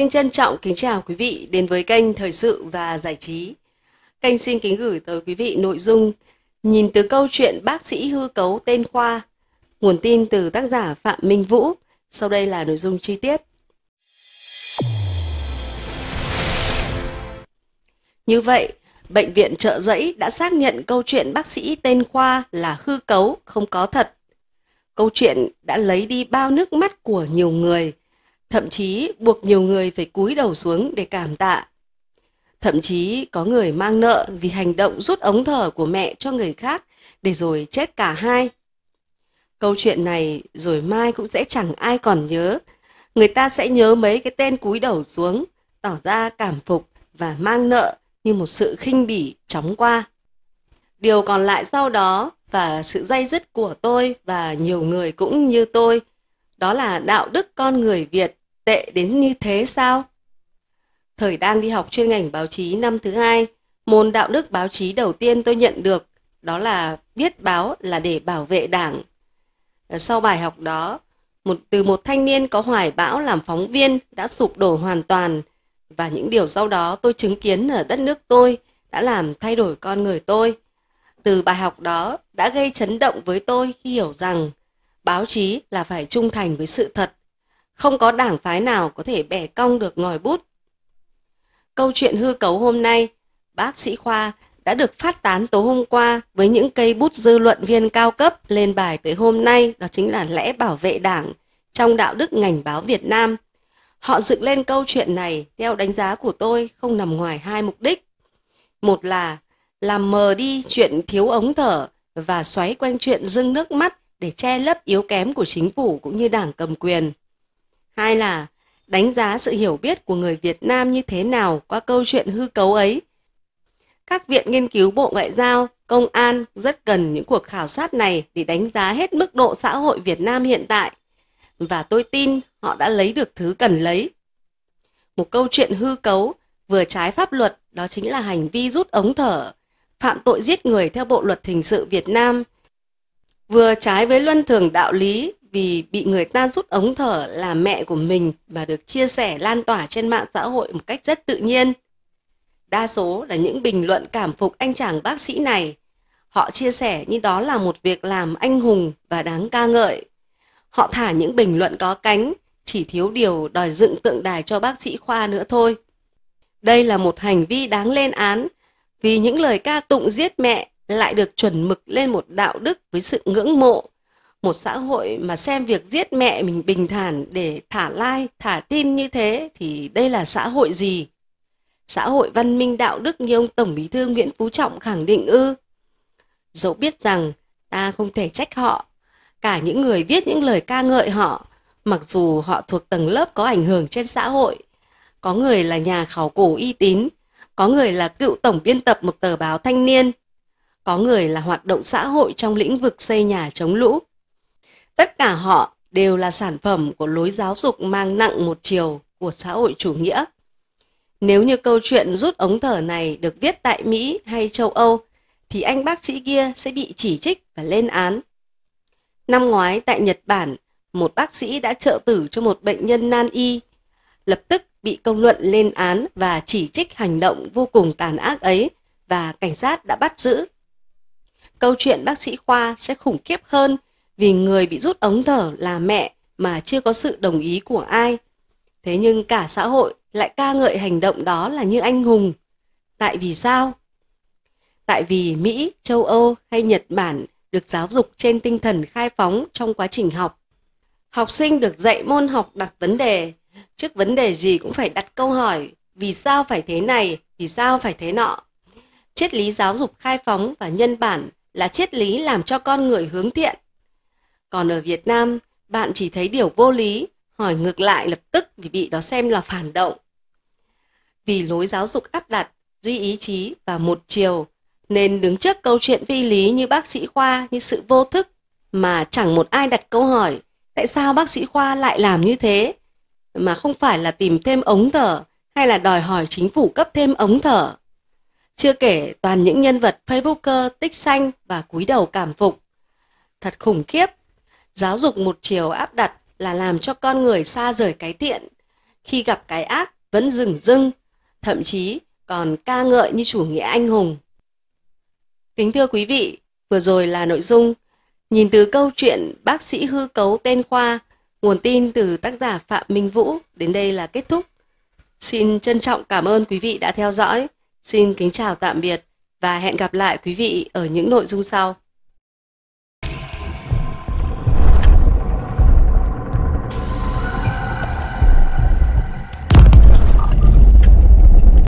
Xin trân trọng kính chào quý vị đến với kênh Thời sự và Giải trí. Kênh xin kính gửi tới quý vị nội dung Nhìn từ câu chuyện bác sĩ hư cấu tên khoa, nguồn tin từ tác giả Phạm Minh Vũ. Sau đây là nội dung chi tiết. Như vậy, Bệnh viện trợ giấy đã xác nhận câu chuyện bác sĩ tên Khoa là hư cấu, không có thật. Câu chuyện đã lấy đi bao nước mắt của nhiều người, thậm chí buộc nhiều người phải cúi đầu xuống để cảm tạ. Thậm chí có người mang nợ vì hành động rút ống thở của mẹ cho người khác để rồi chết cả hai. Câu chuyện này rồi mai cũng sẽ chẳng ai còn nhớ. Người ta sẽ nhớ mấy cái tên cúi đầu xuống, tỏ ra cảm phục và mang nợ như một sự khinh bỉ chóng qua. Điều còn lại sau đó và sự dây dứt của tôi và nhiều người cũng như tôi, đó là đạo đức con người Việt tệ đến như thế sao? Thời đang đi học chuyên ngành báo chí năm thứ hai, môn đạo đức báo chí đầu tiên tôi nhận được đó là biết báo là để bảo vệ đảng. Ờ, sau bài học đó, một từ một thanh niên có hoài bão làm phóng viên đã sụp đổ hoàn toàn và những điều sau đó tôi chứng kiến ở đất nước tôi đã làm thay đổi con người tôi. Từ bài học đó đã gây chấn động với tôi khi hiểu rằng báo chí là phải trung thành với sự thật không có đảng phái nào có thể bẻ cong được ngòi bút. Câu chuyện hư cấu hôm nay, bác sĩ Khoa đã được phát tán tối hôm qua với những cây bút dư luận viên cao cấp lên bài tới hôm nay đó chính là lẽ bảo vệ đảng trong đạo đức ngành báo Việt Nam. Họ dựng lên câu chuyện này theo đánh giá của tôi không nằm ngoài hai mục đích. Một là làm mờ đi chuyện thiếu ống thở và xoáy quanh chuyện dưng nước mắt để che lấp yếu kém của chính phủ cũng như đảng cầm quyền. Hai là đánh giá sự hiểu biết của người Việt Nam như thế nào qua câu chuyện hư cấu ấy. Các viện nghiên cứu Bộ Ngoại giao, Công an rất cần những cuộc khảo sát này để đánh giá hết mức độ xã hội Việt Nam hiện tại. Và tôi tin họ đã lấy được thứ cần lấy. Một câu chuyện hư cấu vừa trái pháp luật đó chính là hành vi rút ống thở, phạm tội giết người theo Bộ Luật Hình sự Việt Nam, vừa trái với luân thường đạo lý vì bị người ta rút ống thở là mẹ của mình và được chia sẻ lan tỏa trên mạng xã hội một cách rất tự nhiên. Đa số là những bình luận cảm phục anh chàng bác sĩ này. Họ chia sẻ như đó là một việc làm anh hùng và đáng ca ngợi. Họ thả những bình luận có cánh, chỉ thiếu điều đòi dựng tượng đài cho bác sĩ khoa nữa thôi. Đây là một hành vi đáng lên án, vì những lời ca tụng giết mẹ lại được chuẩn mực lên một đạo đức với sự ngưỡng mộ, một xã hội mà xem việc giết mẹ mình bình thản để thả lai, thả tin như thế thì đây là xã hội gì? Xã hội văn minh đạo đức như ông Tổng Bí thư Nguyễn Phú Trọng khẳng định ư? Dẫu biết rằng ta không thể trách họ, cả những người viết những lời ca ngợi họ, mặc dù họ thuộc tầng lớp có ảnh hưởng trên xã hội, có người là nhà khảo cổ uy tín, có người là cựu tổng biên tập một tờ báo thanh niên, có người là hoạt động xã hội trong lĩnh vực xây nhà chống lũ, Tất cả họ đều là sản phẩm của lối giáo dục mang nặng một chiều của xã hội chủ nghĩa. Nếu như câu chuyện rút ống thở này được viết tại Mỹ hay châu Âu, thì anh bác sĩ kia sẽ bị chỉ trích và lên án. Năm ngoái tại Nhật Bản, một bác sĩ đã trợ tử cho một bệnh nhân nan y, lập tức bị công luận lên án và chỉ trích hành động vô cùng tàn ác ấy và cảnh sát đã bắt giữ. Câu chuyện bác sĩ Khoa sẽ khủng khiếp hơn – vì người bị rút ống thở là mẹ mà chưa có sự đồng ý của ai. Thế nhưng cả xã hội lại ca ngợi hành động đó là như anh hùng. Tại vì sao? Tại vì Mỹ, châu Âu hay Nhật Bản được giáo dục trên tinh thần khai phóng trong quá trình học. Học sinh được dạy môn học đặt vấn đề, trước vấn đề gì cũng phải đặt câu hỏi vì sao phải thế này, vì sao phải thế nọ. Triết lý giáo dục khai phóng và nhân bản là triết lý làm cho con người hướng thiện còn ở Việt Nam, bạn chỉ thấy điều vô lý, hỏi ngược lại lập tức vì bị đó xem là phản động. Vì lối giáo dục áp đặt, duy ý chí và một chiều, nên đứng trước câu chuyện vi lý như bác sĩ Khoa, như sự vô thức, mà chẳng một ai đặt câu hỏi tại sao bác sĩ Khoa lại làm như thế, mà không phải là tìm thêm ống thở hay là đòi hỏi chính phủ cấp thêm ống thở. Chưa kể toàn những nhân vật Facebooker tích xanh và cúi đầu cảm phục. Thật khủng khiếp Giáo dục một chiều áp đặt là làm cho con người xa rời cái thiện, khi gặp cái ác vẫn dừng dưng, thậm chí còn ca ngợi như chủ nghĩa anh hùng. Kính thưa quý vị, vừa rồi là nội dung nhìn từ câu chuyện bác sĩ hư cấu tên khoa, nguồn tin từ tác giả Phạm Minh Vũ đến đây là kết thúc. Xin trân trọng cảm ơn quý vị đã theo dõi. Xin kính chào tạm biệt và hẹn gặp lại quý vị ở những nội dung sau.